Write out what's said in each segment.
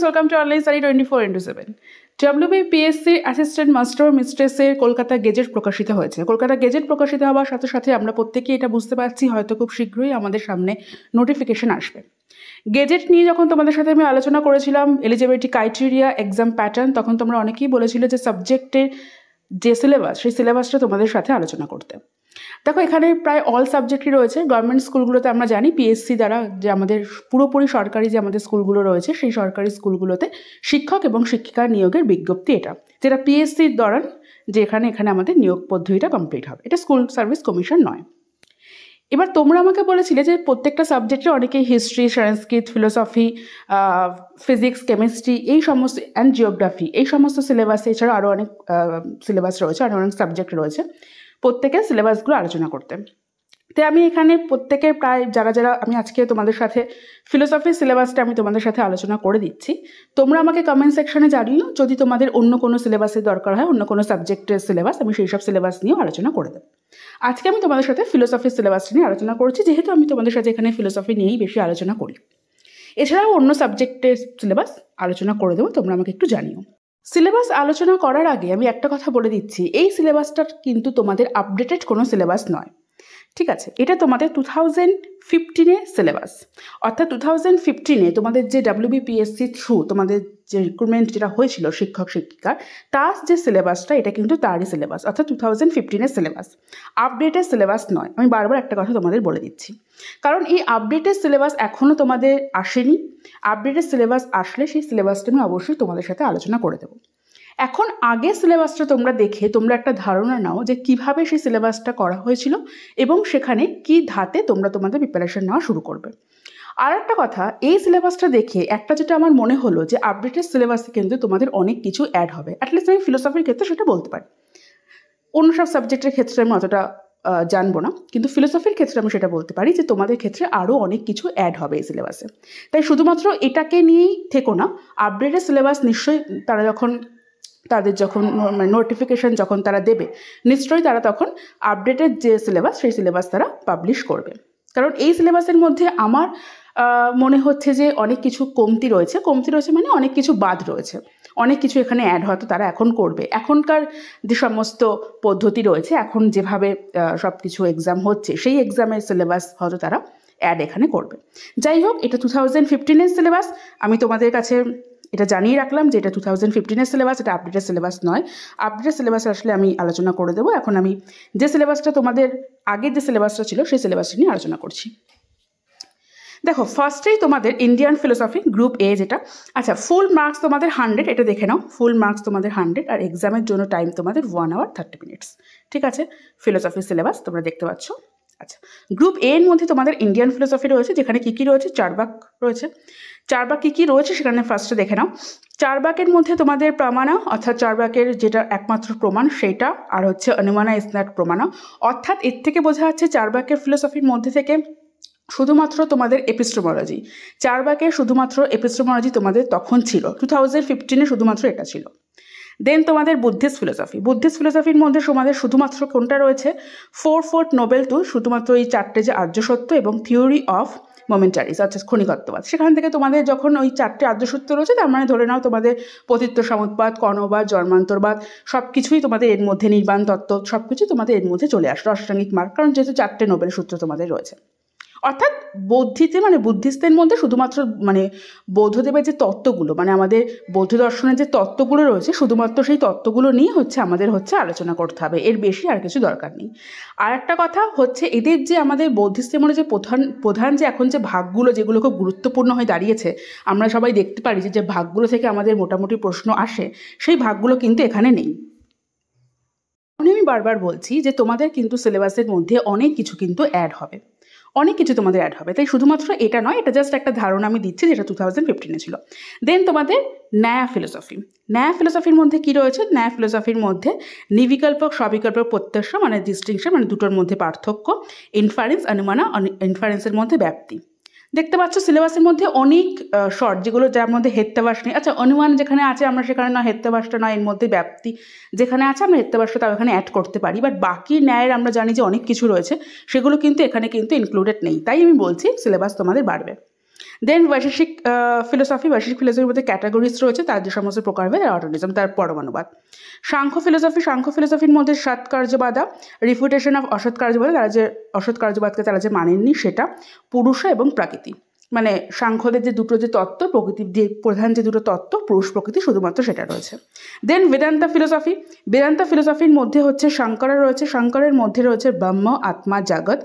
students welcome to online study twenty four into seven ডাব্লিউবিপিএসসির assistant master মিস্ট্রেসের Kolkata gazette প্রকাশিত হয়েছে কলকাতা গেজেট প্রকাশিত হওয়ার সাথে সাথে আমরা প্রত্যেকেই এটা বুঝতে পারছি হয়তো খুব শীঘ্রই আমাদের সামনে নোটিফিকেশন আসবে গেজেট নিয়ে যখন তোমাদের সাথে আমি আলোচনা করেছিলাম এলিজিবিলিটি ক্রাইটেরিয়া এক্সাম প্যাটার্ন তখন তোমরা অনেকেই বলেছিলে যে সাবজেক্টের যে সিলেবাস সেই সিলেবাসটা তোমাদের সাথে আলোচনা করতে দেখো এখানে প্রায় অল সাবজেক্টই রয়েছে গভর্নমেন্ট স্কুলগুলোতে আমরা জানি পিএসসি দ্বারা যে আমাদের পুরোপুরি সরকারি যে আমাদের স্কুলগুলো রয়েছে সেই সরকারি স্কুলগুলোতে শিক্ষক এবং শিক্ষিকা নিয়োগের বিজ্ঞপ্তি এটা যেটা পিএসসির দৌরান যে এখানে এখানে আমাদের নিয়োগ পদ্ধতিটা কমপ্লিট হবে এটা স্কুল সার্ভিস কমিশন নয় এবার তোমরা আমাকে বলেছিলে যে প্রত্যেকটা সাবজেক্টে অনেকেই history Sanskrit philosophy physics chemistry এই সমস্ত অ্যান্ড জিওগ্রাফি এই সমস্ত সিলেবাসে এছাড়া আরও অনেক সিলেবাস রয়েছে আরও অনেক সাবজেক্ট রয়েছে প্রত্যেকের সিলেবাসগুলো আলোচনা করতে তো আমি এখানে প্রত্যেকের প্রায় যারা যারা আমি আজকে তোমাদের সাথে ফিলোসফির সিলেবাসটা আমি তোমাদের সাথে আলোচনা করে দিচ্ছি তোমরা আমাকে কমেন্ট সেকশনে জানিও যদি তোমাদের অন্য কোনো সিলেবাসের দরকার হয় অন্য কোনো সাবজেক্টের সিলেবাস আমি সেই সব সিলেবাস নিয়েও আলোচনা করে দেব আজকে আমি তোমাদের সাথে ফিলোসফির সিলেবাস নিয়ে আলোচনা করছি যেহেতু আমি তোমাদের সাথে এখানে ফিলোসফি নিয়েই বেশি আলোচনা করি এছাড়াও অন্য সাবজেক্টের সিলেবাস আলোচনা করে দেবো তোমরা আমাকে একটু জানিও সিলেবাস আলোচনা করার আগে আমি একটা কথা বলে দিচ্ছি এই সিলেবাসটা কিন্তু তোমাদের আপডেটেড কোনো সিলেবাস নয় ঠিক আছে এটা তোমাদের টু থাউজেন্ড ফিফটিনে সিলেবাস অর্থাৎ টু থাউজেন্ড ফিফটিনে তোমাদের যে ডাব্লিউবিপিএসসি থ্রু তোমাদের যে রিক্রুটমেন্ট যেটা হয়েছিল শিক্ষক শিক্ষিকার তার যে সিলেবাসটা এটা কিন্তু তারই সিলেবাস অর্থাৎ টু থাউজেন্ড ফিফটিনের সিলেবাস আপডেটের সিলেবাস নয় আমি বারবার একটা কথা তোমাদের বলে দিচ্ছি কারণ এই আপডেটের সিলেবাস এখনও তোমাদের আসেনি আপডেটের সিলেবাস আসলে সেই সিলেবাসটা আমি অবশ্যই তোমাদের সাথে আলোচনা করে দেবো এখন আগে সিলেবাসটা তোমরা দেখে তোমরা একটা ধারণা নাও যে কিভাবে সেই সিলেবাসটা করা হয়েছিল এবং সেখানে কি ধাতে তোমরা তোমাদের প্রিপারেশন নেওয়া শুরু করবে আর একটা কথা এই সিলেবাসটা দেখে একটা যেটা আমার মনে হলো যে আপডেটেড সিলেবাসে কিন্তু তোমাদের অনেক কিছু অ্যাড হবে অ্যাটলিস্ট আমি ফিলোসফির ক্ষেত্রে সেটা বলতে পারি অন্য সব সাবজেক্টের ক্ষেত্রে আমি অতটা জানবো না কিন্তু ফিলোসফির ক্ষেত্রে আমি সেটা বলতে পারি যে তোমাদের ক্ষেত্রে আরও অনেক কিছু অ্যাড হবে এই সিলেবাসে তাই শুধুমাত্র এটাকে নিয়েই থেকো না আপডেটেড সিলেবাস নিশ্চয়ই তারা যখন তাদের যখন মানে নোটিফিকেশান যখন তারা দেবে নিশ্চয়ই তারা তখন আপডেটেড যে সিলেবাস সেই সিলেবাস তারা পাবলিশ করবে কারণ এই সিলেবাসের মধ্যে আমার মনে হচ্ছে যে অনেক কিছু কমতি রয়েছে কমতি রয়েছে মানে অনেক কিছু বাদ রয়েছে অনেক কিছু এখানে অ্যাড হয়তো তারা এখন করবে এখনকার যে সমস্ত পদ্ধতি রয়েছে এখন যেভাবে সব কিছু এক্সাম হচ্ছে সেই এক্সামের সিলেবাস হয়তো তারা অ্যাড এখানে করবে যাই হোক এটা টু থাউজেন্ড ফিফটিনের সিলেবাস আমি তোমাদের কাছে এটা জানিয়ে রাখলাম যে এটা টু থাউজেন্ড ফিফটিনের সিলেবাস এটা আপডেটের সিলেবাস নয় আপডেটের সিলেবাস আসলে আমি আলোচনা করে দেবো এখন আমি যে সিলেবাসটা তোমাদের আগের যে সিলেবাসটা ছিল সেই সিলেবাসটা নিয়ে আলোচনা করছি দেখো ফার্স্টেই তোমাদের ইন্ডিয়ান ফিলোসফি গ্রুপ এ যেটা আচ্ছা ফুল মার্কস তোমাদের হান্ড্রেড এটা দেখে নাও ফুল মার্কস তোমাদের হান্ড্রেড আর এক্সামের জন্য টাইম তোমাদের ওয়ান আওয়ার থার্টি মিনিটস ঠিক আছে ফিলোসফি সিলেবাস তোমরা দেখতে পাচ্ছ আচ্ছা গ্রুপ এ এর মধ্যে তোমাদের ইন্ডিয়ান ফিলোসফি রয়েছে যেখানে কী কী রয়েছে চারবাক রয়েছে চারবাক কী কী রয়েছে সেখানে ফার্স্টে দেখে নাও চারবাকের মধ্যে তোমাদের প্রমাণা অর্থাৎ চারবাকের যেটা একমাত্র প্রমাণ সেটা আর হচ্ছে অনুমানা ইজ নট প্রমাণা অর্থাৎ এর থেকে বোঝা যাচ্ছে চারবাকের ফিলোসফির মধ্যে থেকে শুধুমাত্র তোমাদের এপিস্টোমোলজি চারবাকে শুধুমাত্র এপিস্টোমোলজি তোমাদের তখন ছিল টু থাউজেন্ড ফিফটিনে শুধুমাত্র এটা ছিল দেন তোমাদের বুদ্ধিস্ট ফিলোসফি বুদ্ধিস্ট ফিলোসফির মধ্যে তোমাদের শুধুমাত্র কোনটা রয়েছে ফোর ফোর্থ নোবেল টু শুধুমাত্র এই চারটে যে আর্য সত্য এবং থিওরি অফ মোমেন্টারিজ অর্থাৎ ক্ষণিকত্ববাদ সেখান থেকে তোমাদের যখন ওই চারটে আদ্যসূত্র রয়েছে তার মানে ধরে নাও তোমাদের পতিত্ব সমুৎপাদ কর্ণবাদ জন্মান্তরবাদ সব কিছুই তোমাদের এর মধ্যে নির্বাণ তত্ত্ব সব কিছু তোমাদের এর মধ্যে চলে আসলো অষ্টাঙ্গিক মার্ক কারণ যেহেতু চারটে নোবেল সূত্র তোমাদের রয়েছে অর্থাৎ বৌদ্ধিতে মানে বুদ্ধিস্তের মধ্যে শুধুমাত্র মানে বৌদ্ধদেবের যে তত্ত্বগুলো মানে আমাদের বৌদ্ধ দর্শনের যে তত্ত্বগুলো রয়েছে শুধুমাত্র সেই তত্ত্বগুলো নিয়ে হচ্ছে আমাদের হচ্ছে আলোচনা করতে হবে এর বেশি আর কিছু দরকার নেই আর একটা কথা হচ্ছে এদের যে আমাদের বৌদ্ধিস্টের মধ্যে যে প্রধান প্রধান যে এখন যে ভাগগুলো যেগুলো খুব গুরুত্বপূর্ণ হয়ে দাঁড়িয়েছে আমরা সবাই দেখতে পারি যে যে ভাগগুলো থেকে আমাদের মোটামুটি প্রশ্ন আসে সেই ভাগগুলো কিন্তু এখানে নেই আমি বারবার বলছি যে তোমাদের কিন্তু সিলেবাসের মধ্যে অনেক কিছু কিন্তু অ্যাড হবে অনেক কিছু তোমাদের অ্যাড হবে তাই শুধুমাত্র এটা নয় এটা জাস্ট একটা ধারণা আমি দিচ্ছি যেটা টু থাউজেন্ড ফিফটিনে ছিল দেন তোমাদের ন্যায় ফিলোসফি ন্যায় ফিলোসফির মধ্যে কি রয়েছে ন্যায় ফিলোসফির মধ্যে নিবিকল্পক স্ববিকল্পক প্রত্যাশা মানে ডিস্টিংশন মানে দুটোর মধ্যে পার্থক্য ইনফারেন্স অনুমানা ইনফারেন্সের মধ্যে ব্যাপ্তি দেখতে পাচ্ছ সিলেবাসের মধ্যে অনেক শর্ট যেগুলো যার মধ্যে হেত্তেবাস নেই আচ্ছা অনুমান যেখানে আছে আমরা সেখানে না হেত্তেবাসটা নয় এর মধ্যে ব্যাপ্তি যেখানে আছে আমরা হেত্তেবাসটা তাও এখানে অ্যাড করতে পারি বাট বাকি ন্যায়ের আমরা জানি যে অনেক কিছু রয়েছে সেগুলো কিন্তু এখানে কিন্তু ইনক্লুডেড নেই তাই আমি বলছি সিলেবাস তোমাদের বাড়বে দেন বৈশেষিক ফিলোসফি বৈশেষিক ফিলোসফির মধ্যে ক্যাটাগরিজ রয়েছে তার যে সমস্ত প্রকারভেদ অটোনিজম তার পরমাণুবাদ সাংখ্য ফিলোসফি সাংখ্য ফিলোসফির মধ্যে সৎ কার্যবাদা রিফুটেশন অফ অসৎ কার্যবাদা তারা যে অসৎ কার্যবাদকে তারা যে মানেননি সেটা পুরুষ এবং প্রাকৃতিক মানে সাংখ্যদের যে দুটো যে তত্ত্ব প্রকৃতির যে প্রধান যে দুটো তত্ত্ব পুরুষ প্রকৃতি শুধুমাত্র সেটা রয়েছে দেন বেদান্তা ফিলোসফি বেদান্তা ফিলোসফির মধ্যে হচ্ছে শঙ্করা রয়েছে শঙ্করের মধ্যে রয়েছে ব্রহ্ম আত্মা জাগৎ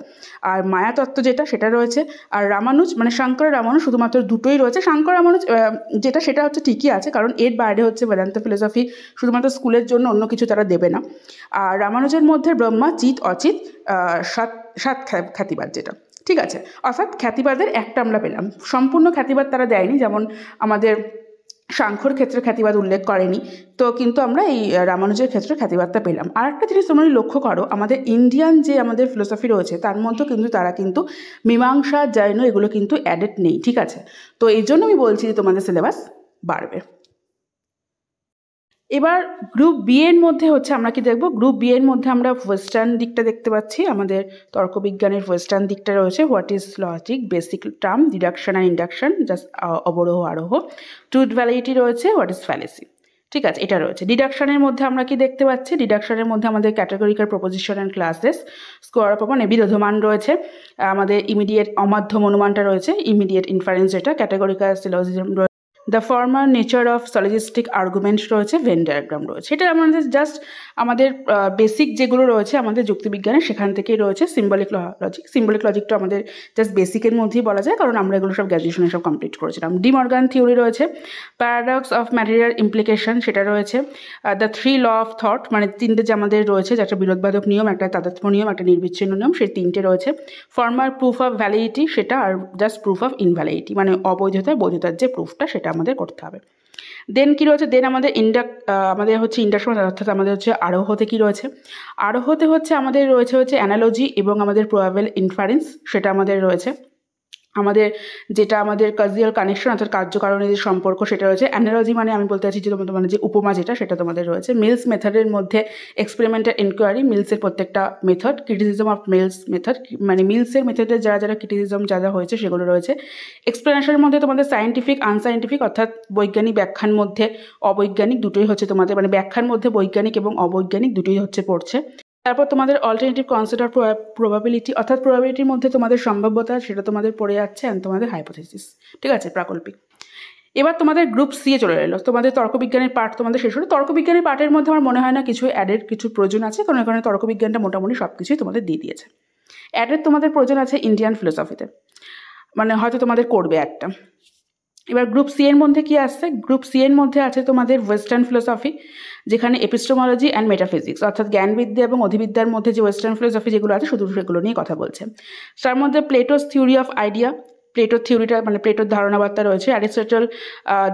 আর মায়া তত্ত্ব যেটা সেটা রয়েছে আর রামানুজ মানে শঙ্কর রামানুজ শুধুমাত্র দুটোই রয়েছে শঙ্কর রামানুজ যেটা সেটা হচ্ছে ঠিকই আছে কারণ এর বাইরে হচ্ছে বেদান্ত ফিলোসফি শুধুমাত্র স্কুলের জন্য অন্য কিছু তারা দেবে না আর রামানুজের মধ্যে ব্রহ্মা চিত অচিত সাত সাত খ্যাতিবাদ যেটা ঠিক আছে অর্থাৎ খ্যাতিবাদের একটা আমরা পেলাম সম্পূর্ণ খ্যাতিবাদ তারা দেয়নি যেমন আমাদের সাংখ্যর ক্ষেত্রে খ্যাতিবাদ উল্লেখ করেনি তো কিন্তু আমরা এই রামানুজের ক্ষেত্রে খ্যাতিবাদটা পেলাম আর একটা জিনিস তোমরা লক্ষ্য করো আমাদের ইন্ডিয়ান যে আমাদের ফিলোসফি রয়েছে তার মধ্যেও কিন্তু তারা কিন্তু মীমাংসা জৈন এগুলো কিন্তু অ্যাডেড নেই ঠিক আছে তো এই জন্য আমি বলছি যে তোমাদের সিলেবাস বাড়বে এবার গ্রুপ বি এর মধ্যে হচ্ছে আমরা কি দেখব গ্রুপ বি এর মধ্যে আমরা ওয়েস্টার্ন দিকটা দেখতে পাচ্ছি আমাদের তর্কবিজ্ঞানের ওয়েস্টার্ন দিকটা রয়েছে what is logic basic term deduction and induction just অবরোহ আরোহ ট্রুথ ভ্যালিডিটি রয়েছে হোয়াট ইজ ফ্যালেসি ঠিক আছে এটা রয়েছে ডিডাকশনের মধ্যে আমরা কি দেখতে পাচ্ছি ডিডাকশনের মধ্যে আমাদের categorical proposition and classes square of মানে বিরোধমান রয়েছে আমাদের ইমিডিয়েট অমাধ্যম অনুমানটা রয়েছে ইমিডিয়েট ইনফারেন্স যেটা categorical syllogism the former nature of syllogistic argument রয়েছে ভেন ডায়াগ্রাম রয়েছে এটা আমাদের জাস্ট আমাদের বেসিক যেগুলো রয়েছে আমাদের যুক্তিবিজ্ঞানে সেখান থেকেই রয়েছে সিম্বলিক লজিক সিম্বলিক লজিকটা আমাদের জাস্ট বেসিকের মধ্যেই বলা যায় কারণ আমরা এগুলো সব গ্র্যাজুয়েশনে সব কমপ্লিট করেছিলাম ডিমর্গান থিওরি রয়েছে প্যারাডক্স অফ ম্যাটেরিয়াল ইমপ্লিকেশন সেটা রয়েছে the three law of thought মানে তিনটে যে আমাদের রয়েছে একটা বিরোধবাদক নিয়ম একটা তাদাত্ম নিয়ম একটা নির্বিচ্ছিন্ন নিয়ম সেই তিনটে রয়েছে ফর্মার প্রুফ অফ ভ্যালিডিটি সেটা আর জাস্ট প্রুফ অফ ইনভ্যালিডিটি মানে অবৈধতায় বৈধতার যে প্রুফটা সেটা আমাদের করতে হবে দেন কী রয়েছে দেন আমাদের ইন্ডাক আমাদের হচ্ছে ইন্ডাকশন অর্থাৎ আমাদের হচ্ছে আরোহতে কী রয়েছে আরোহতে হচ্ছে আমাদের রয়েছে হচ্ছে অ্যানালজি এবং আমাদের প্রোয়াবেল ইনফারেন্স সেটা আমাদের রয়েছে আমাদের যেটা আমাদের কাজিয়াল কানেকশন অর্থাৎ কার্যকারণে যে সম্পর্ক সেটা রয়েছে অ্যানালজি মানে আমি বলতে চাইছি যে তোমাদের মানে যে উপমা যেটা সেটা তোমাদের রয়েছে মিলস মেথডের মধ্যে এক্সপেরিমেন্টাল এনকোয়ারি মিলসের প্রত্যেকটা method criticism of Mill's method মানে মিলসের মেথডের যারা যারা ক্রিটিসিজম যা যা হয়েছে সেগুলো রয়েছে এক্সপ্লেনেশনের মধ্যে তোমাদের সায়েন্টিফিক আনসায়েন্টিফিক অর্থাৎ বৈজ্ঞানিক ব্যাখ্যার মধ্যে অবৈজ্ঞানিক দুটোই হচ্ছে তোমাদের মানে ব্যাখ্যার মধ্যে বৈজ্ঞানিক এবং অবৈজ্ঞানিক দুটোই হচ্ছে পড়ছে তারপর তোমাদের অল্টারনেটিভ কনসিডার প্রবাবিলিটি অর্থাৎ প্রবাবিলিটির মধ্যে তোমাদের সম্ভাব্যতা সেটা তোমাদের পড়ে যাচ্ছে অ্যান্ড তোমাদের হাইপোথেসিস ঠিক আছে প্রাকল্পিক এবার তোমাদের গ্রুপ সি চলে এলো তোমাদের তর্কবিজ্ঞানের পার্ট তোমাদের শেষ হলো তর্কবিজ্ঞানের পাঠের মধ্যে আমার মনে হয় না কিছু অ্যাডের কিছু প্রয়োজন আছে কারণ এখানে তর্কবিজ্ঞানটা মোটামুটি সব কিছুই তোমাদের দিয়ে দিয়েছে অ্যাডের তোমাদের প্রয়োজন আছে ইন্ডিয়ান ফিলোসফিতে মানে হয়তো তোমাদের করবে একটা এবার গ্রুপ সি এর মধ্যে কি আসছে গ্রুপ সি এর মধ্যে আছে তোমাদের ওয়েস্টার্ন ফিলোসফি যেখানে এপিস্টোমোলজি অ্যান্ড মেটাফিজিক্স অর্থাৎ জ্ঞানবিদ্যা এবং অধিবিদ্যার মধ্যে যে ওয়েস্টার্ন ফিলোসফি যেগুলো আছে শুধু সেগুলো নিয়ে কথা বলছে তার মধ্যে প্লেটোস থিওরি অফ আইডিয়া প্লেটোর থিওরিটা মানে প্লেটোর ধারণাবার্তা রয়েছে অ্যারিস্টটল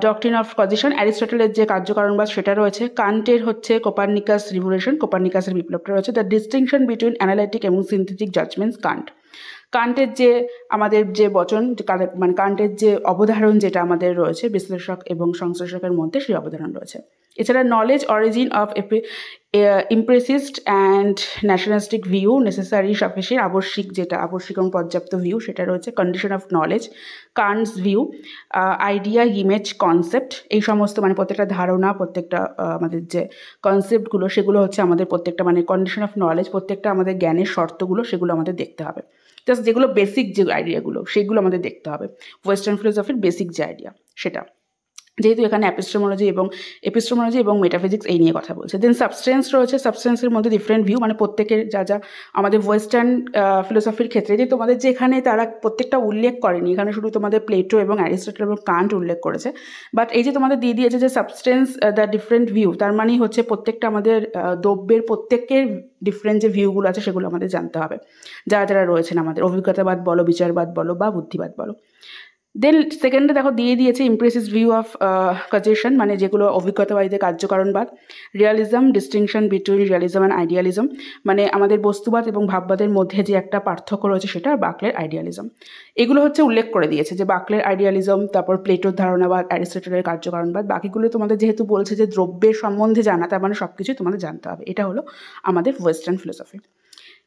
ডকট্রিন অফ কজিশন অ্যারিস্টটলের যে কার্যকরণবাদ সেটা রয়েছে কান্টের হচ্ছে কোপার্নিকাস রিভলিউশন কোপার্নিকাসের বিপ্লবটা রয়েছে দ্য ডিস্টিংশন বিটুইন অ্যানালাইটিক এবং সিনথেটিক জাজমেন্টস কান্ট কান্টের যে আমাদের যে বচন মানে কান্টের যে অবধারণ যেটা আমাদের রয়েছে বিশ্লেষক এবং সংশ্লেষকের মধ্যে সেই অবধারণ রয়েছে এছাড়া knowledge origin of empiricist and rationalistic view necessary sufficient আবশ্যিক যেটা আবশ্যিক এবং পর্যাপ্ত ভিউ সেটা রয়েছে condition of knowledge Kant's view idea image concept এই সমস্ত মানে প্রত্যেকটা ধারণা প্রত্যেকটা আমাদের যে কনসেপ্টগুলো সেগুলো হচ্ছে আমাদের প্রত্যেকটা মানে কন্ডিশন অফ নলেজ প্রত্যেকটা আমাদের জ্ঞানের শর্তগুলো সেগুলো আমাদের দেখতে হবে জাস্ট যেগুলো বেসিক যে আইডিয়াগুলো সেগুলো আমাদের দেখতে হবে ওয়েস্টার্ন ফিলোসফির বেসিক যে আইডিয়া সেটা যেহেতু এখানে অ্যাপিস্ট্রোমোলজি এবং এপিস্ট্রোমোলজি এবং মেটাফিজিক্স এই নিয়ে কথা বলছে দেন সাবস্টেন্স রয়েছে সাবস্টেন্সের মধ্যে ডিফারেন্ট ভিউ মানে প্রত্যেকের যা যা আমাদের ওয়েস্টার্ন ফিলোসফির ক্ষেত্রে যে তোমাদের যেখানে তারা প্রত্যেকটা উল্লেখ করেনি এখানে শুধু তোমাদের প্লেটো এবং অ্যারিস্টোটল এবং কান্ট উল্লেখ করেছে বাট এই যে তোমাদের দিয়ে দিয়েছে যে সাবস্টেন্স দ্য ডিফারেন্ট ভিউ তার মানেই হচ্ছে প্রত্যেকটা আমাদের দ্রব্যের প্রত্যেকের ডিফারেন্ট যে ভিউগুলো আছে সেগুলো আমাদের জানতে হবে যারা যারা রয়েছেন আমাদের অভিজ্ঞতাবাদ বলো বিচারবাদ বলো বা বুদ্ধিবাদ বলো দেন সেকেন্ডে দেখো দিয়ে দিয়েছে ইম্প্রেসিভ ভিউ অফ কাজেশন মানে যেগুলো অভিজ্ঞতাবাদীদের কার্যকারণবাদ realism distinction between realism and idealism মানে আমাদের বস্তুবাদ এবং ভাববাদের মধ্যে যে একটা পার্থক্য রয়েছে সেটা বাকলের আইডিয়ালিজম এগুলো হচ্ছে উল্লেখ করে দিয়েছে যে বাকলের আইডিয়ালিজম তারপর প্লেটোর ধারণাবাদ অ্যারিস্টোটলের কার্যকারণবাদ বাকিগুলো তোমাদের যেহেতু বলছে যে দ্রব্যের সম্বন্ধে জানা তার মানে সব কিছুই তোমাদের জানতে হবে এটা হলো আমাদের ওয়েস্টার্ন ফিলোসফি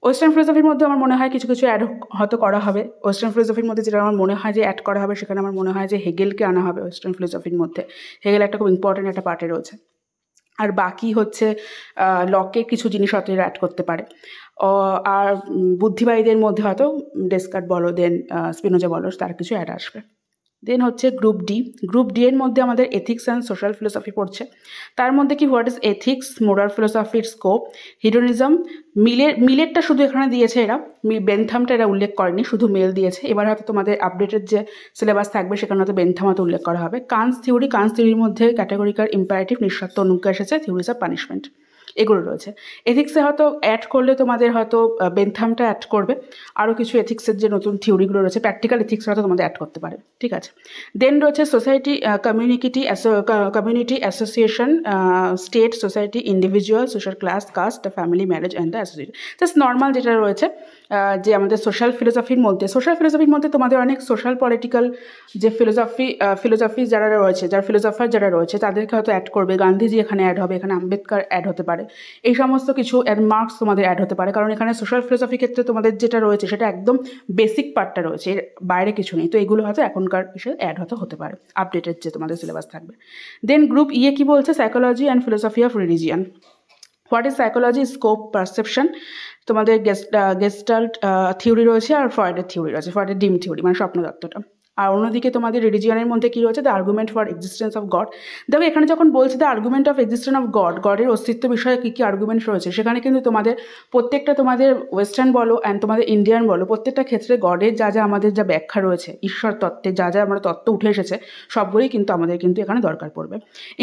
ওয়েস্টার্ন ফিলোসফির মধ্যে আমার মনে হয় কিছু কিছু অ্যাড হয়তো করা হবে ওয়েস্টার্ন ফিলোসফির মধ্যে যেটা আমার মনে হয় যে অ্যাড করা হবে সেখানে আমার মনে হয় যে হেগেলকে আনা হবে ওয়েস্টার্ন ফিলোসফির মধ্যে হেগেল একটা খুব ইম্পর্ট্যান্ট একটা পার্টে রয়েছে আর বাকি হচ্ছে লকে কিছু জিনিস হয়তো অ্যাড করতে পারে আর বুদ্ধিবাহীদের মধ্যে হয়তো ডেসকার্ট বলো দেন স্পিনোজা বলো তার কিছু অ্যাড আসবে দেন হচ্ছে গ্রুপ ডি গ্রুপ ডি এর মধ্যে আমাদের এথিক্স অ্যান্ড সোশ্যাল ফিলোসফি পড়ছে তার মধ্যে কি হোয়াট ইজ এথিক্স মোরাল ফিলোসফির স্কোপ হিডোনিজম মিলের মিলেরটা শুধু এখানে দিয়েছে এরা বেনথামটা এরা উল্লেখ করেনি শুধু মেল দিয়েছে এবার হয়তো তোমাদের আপডেটের যে সিলেবাস থাকবে সেখানে হয়তো বেনথাম হয়তো উল্লেখ করা হবে কান্স থিওরি কান্স থিওরির মধ্যে ক্যাটাগরিকার ইম্পারেটিভ নিঃস্বার্থ অনুজ্ঞা এসেছে থিওরিজ অফ পানিশমেন্ট এগুলো রয়েছে এথিক্সে হয়তো অ্যাড করলে তোমাদের হয়তো বেনথামটা অ্যাড করবে আরও কিছু এথিক্সের যে নতুন থিওরিগুলো রয়েছে প্র্যাকটিক্যাল এথিক্স হয়তো তোমাদের অ্যাড করতে পারে ঠিক আছে দেন রয়েছে society community community association state society individual social class caste family marriage and the association just normal যেটা রয়েছে যে আমাদের সোশ্যাল ফিলোসফির মধ্যে সোশ্যাল ফিলোসফির মধ্যে তোমাদের অনেক সোশ্যাল পলিটিক্যাল যে ফিলোসফি ফিলোসফি যারা রয়েছে যারা ফিলোসফার যারা রয়েছে তাদেরকে হয়তো অ্যাড করবে গান্ধীজি এখানে অ্যাড হবে এখানে আম্বেদকর অ্যাড হতে পারে পারে এই সমস্ত কিছু মার্কস তোমাদের অ্যাড হতে পারে কারণ এখানে সোশ্যাল ফিলোসফি ক্ষেত্রে তোমাদের যেটা রয়েছে সেটা একদম বেসিক পার্টটা রয়েছে এর বাইরে কিছু নেই তো এগুলো হয়তো এখনকার হিসেবে অ্যাড হতে হতে পারে আপডেটের যে তোমাদের সিলেবাস থাকবে দেন গ্রুপ ইয়ে কি বলছে psychology and philosophy of religion what is psychology scope perception তোমাদের গেস্ট গেস্টাল্ট থিওরি রয়েছে আর ফয়েডের থিওরি রয়েছে ফয়েডের ডিম থিওরি মানে স্বপ্নদত্তটা আর অন্যদিকে তোমাদের রিলিজিয়ানের মধ্যে কী রয়েছে the argument for existence of God দেখো এখানে যখন বলছে the argument of existence of God গডের অস্তিত্ব বিষয়ে কী কী আর্গুমেন্ট রয়েছে সেখানে কিন্তু তোমাদের প্রত্যেকটা তোমাদের ওয়েস্টার্ন বলো অ্যান্ড তোমাদের ইন্ডিয়ান বলো প্রত্যেকটা ক্ষেত্রে গডের যা যা আমাদের যা ব্যাখ্যা রয়েছে ঈশ্বর তত্ত্বে যা যা আমরা তত্ত্ব উঠে এসেছে সবগুলোই কিন্তু আমাদের কিন্তু এখানে দরকার পড়বে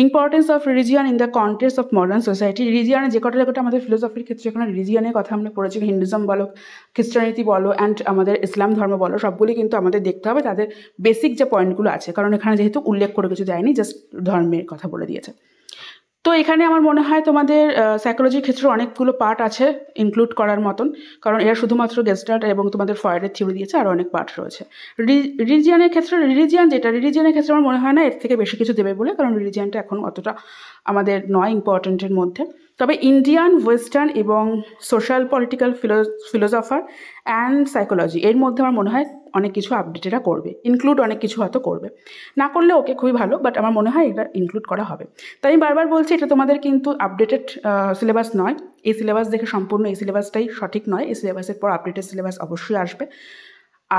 importance of religion in the context of modern society রিলিজিয়ানের যে কটা কটা আমাদের ফিলোসফির ক্ষেত্রে এখানে রিলিজিয়ানের কথা আমরা পড়েছি হিন্দুজম বলো খ্রিস্টানিটি বলো অ্যান্ড আমাদের ইসলাম ধর্ম বলো সবগুলি কিন্তু আমাদের দেখতে হবে তাদের বেসিক যে পয়েন্টগুলো আছে কারণ এখানে যেহেতু উল্লেখ করে কিছু দেয়নি জাস্ট ধর্মের কথা বলে দিয়েছে তো এখানে আমার মনে হয় তোমাদের সাইকোলজির ক্ষেত্রে অনেকগুলো পার্ট আছে ইনক্লুড করার মতন কারণ এরা শুধুমাত্র গেস্টার্ট এবং তোমাদের ফয়ারের থিওরি দিয়েছে আর অনেক পার্ট রয়েছে রিলিজিয়ানের ক্ষেত্রে রিলিজিয়ান যেটা রিলিজিয়ানের ক্ষেত্রে আমার মনে হয় না এর থেকে বেশি কিছু দেবে বলে কারণ রিলিজিয়ানটা এখন অতটা আমাদের নয় ইম্পর্টেন্টের মধ্যে তবে ইন্ডিয়ান ওয়েস্টার্ন এবং social political philo philosopher and psychology এর মধ্যে আমার মনে হয় অনেক কিছু আপডেট এরা করবে ইনক্লুড অনেক কিছু হয়তো করবে না করলে ওকে খুবই ভালো বাট আমার মনে হয় এটা ইনক্লুড করা হবে তাই আমি বারবার বলছি এটা তোমাদের কিন্তু আপডেটেড সিলেবাস নয় এই সিলেবাস দেখে সম্পূর্ণ এই সিলেবাসটাই সঠিক নয় এই সিলেবাসের পর আপডেটেড সিলেবাস অবশ্যই আসবে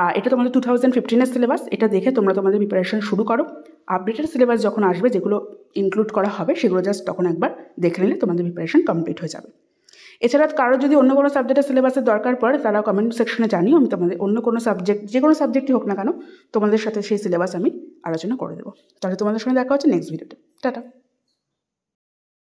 আর এটা তোমাদের টু থাউজেন্ড ফিফটিনের সিলেবাস এটা দেখে তোমরা তোমাদের প্রিপারেশন শুরু করো আপডেটেড সিলেবাস যখন আসবে যেগুলো ইনক্লুড করা হবে সেগুলো জাস্ট তখন একবার দেখে নিলে তোমাদের প্রিপারেশন কমপ্লিট হয়ে যাবে এছাড়া কারো যদি অন্য কোনো সাবজেক্টের সিলেবাসের দরকার পড়ে তারা কমেন্ট সেকশনে জানিও আমি তোমাদের অন্য কোনো সাবজেক্ট যে কোনো সাবজেক্টই হোক না কেন তোমাদের সাথে সেই সিলেবাস আমি আলোচনা করে দেবো তাহলে তোমাদের সঙ্গে দেখা হচ্ছে নেক্সট ভিডিওতে টাটা